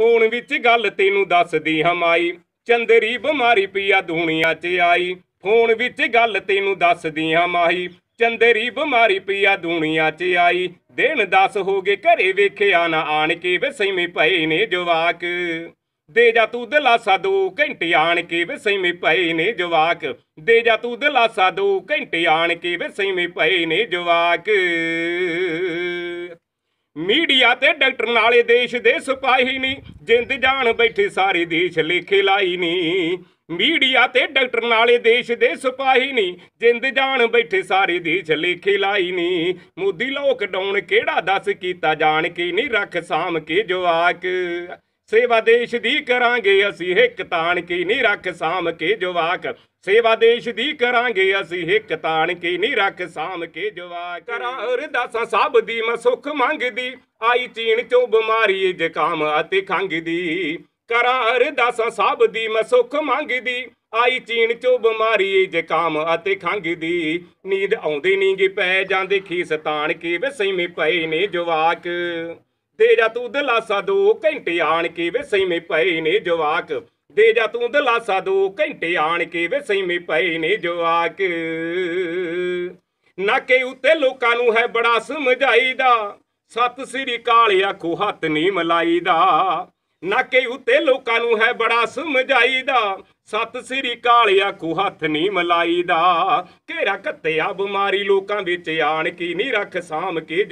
phone ਵਿੱਚ ਗੱਲ ਤੈਨੂੰ ਦੱਸਦੀ ਹਮਾਈ ਚੰਦਰੀ ਬਿਮਾਰੀ ਪਿਆ ਦੁਨੀਆ 'ਚ ਆਈ ਫੋਨ ਵਿੱਚ ਗੱਲ ਤੈਨੂੰ ਦੱਸਦੀ ਹਮਾਈ ਚੰਦਰੀ ਬਿਮਾਰੀ ਪਿਆ ਦੁਨੀਆ 'ਚ ਆਈ ਦਿਨ 10 ਹੋ ਗਏ ਘਰੇ ਵੇਖਿਆ ਨਾ ਆਣ ਕੇ ਵਸੇਵੇਂ ਪਏ ਨੇ ਜਵਾਕ ਦੇ ਜਾ ਤੂੰ ਦਿਲਾਸਾ ਦੋ ਘੰਟੇ ਆਣ ਕੇ ਵਸੇਵੇਂ ਪਏ ਨੇ ਜਵਾਕ ਦੇ ਜਾ ਤੂੰ ਦਿਲਾਸਾ ਦੋ ਘੰਟੇ ਆਣ ਕੇ ਵਸੇਵੇਂ ਪਏ ਨੇ ਜਵਾਕ ਮੀਡੀਆ ਤੇ ਡਾਕਟਰ ਨਾਲੇ ਦੇਸ਼ ਦੇ ਸਿਪਾਹੀ ਨਹੀਂ ਜਿੰਦ ਜਾਣ ਬੈਠੇ ਸਾਰੇ ਦੇਸ਼ ਲੇਖੇ ਲਾਈ ਨਹੀਂ ਮੀਡੀਆ ਤੇ ਡਾਕਟਰ ਨਾਲੇ ਦੇਸ਼ ਦੇ ਸਿਪਾਹੀ ਨਹੀਂ ਜਿੰਦ ਜਾਣ ਬੈਠੇ ਸਾਰੇ ਦੇਸ਼ ਲੇਖੇ ਲਾਈ ਨਹੀਂ ਮੋਦੀ ਲੋਕਡਾਊਨ ਕਿਹੜਾ ਦੱਸ ਕੀਤਾ ਜਾਣ ਕੇ ਨਹੀਂ ਰੱਖ ਸਾਮ ਕੇ ਜਵਾਕ ਸੇਵਾ ਦੇਸ਼ ਦੀ ਕਰਾਂਗੇ ਅਸੀਂ ਇੱਕ ਤਾਣ ਕੀ ਨਹੀਂ ਰੱਖ ਸਾਮ ਕੇ ਜਵਾਕ ਸੇਵਾ ਦੇਸ਼ ਦੀ ਕਰਾਂਗੇ ਅਸੀਂ ਇੱਕ ਤਾਣ ਕੀ ਨਹੀਂ ਰੱਖ ਸਾਮ ਕੇ ਜਵਾਕ ਕਰਾਂ ਅਰਦਾਸਾਂ ਸਭ ਦੀ ਮੈਂ ਸੁਖ ਮੰਗਦੀ ਆਈ ਚੀਨ ਚੋਂ ਬਿਮਾਰੀ ਜ਼ੁਕਾਮ ਅਤੇ ਖੰਗ ਦੀ ਕਰਾਂ ਅਰਦਾਸਾਂ ਸਭ ਦੀ ਮੈਂ ਸੁਖ ਮੰਗਦੀ ਆਈ ਚੀਨ ਚੋਂ ਬਿਮਾਰੀ ਜ਼ੁਕਾਮ ਅਤੇ ਖੰਗ ਦੀ ਨੀਂਦ ਆਉਂਦੀ ਨਹੀਂ ਗੀ ਪੈ ਜਾਂਦੇ ਖੀਸ ਤਾਣ ਕੇ ਵਸੇਵੇਂ ਪਏ ਨੇ ਜਵਾਕ ਦੇ ਜਾ ਤੂੰ ਦਿਲਾਸਾ ਦੋ ਘੰਟੇ ਆਣ ਕੇ ਵੇ ਸਈਵੇਂ ਪਏ ਨੇ ਜਵਾਕ ਦੇ ਜਾ ਤੂੰ ਦਿਲਾਸਾ ਦੋ ਘੰਟੇ ਆਣ ਕੇ ਵੇ ਸਈਵੇਂ ਪਏ ਨੇ ਜਵਾਕ ਨਾਕੇ ਉੱਤੇ ਲੋਕਾਂ ਨੂੰ ਹੈ ਬੜਾ ਸਮਝਾਈਦਾ ਸਤ ਸ੍ਰੀ ਕਾਲ ਆਖੋ ਹੱਥ ਨਹੀਂ ਮਲਾਈਦਾ ਨਾਕੇ ਉੱਤੇ ਲੋਕਾਂ ਨੂੰ ਹੈ ਬੜਾ ਸਮਝਾਈਦਾ ਸਤ ਸ੍ਰੀ ਕਾਲ ਆਖੂ ਹੱਥ ਨਹੀਂ ਮਲਾਈਦਾ ਘੇਰਾ ਕੱਤਿਆ ਬਿਮਾਰੀ ਲੋਕਾਂ ਵਿੱਚ ਆਣ ਕੀ ਨਹੀਂ ਰੱਖ ਸਾਮ ਕੇ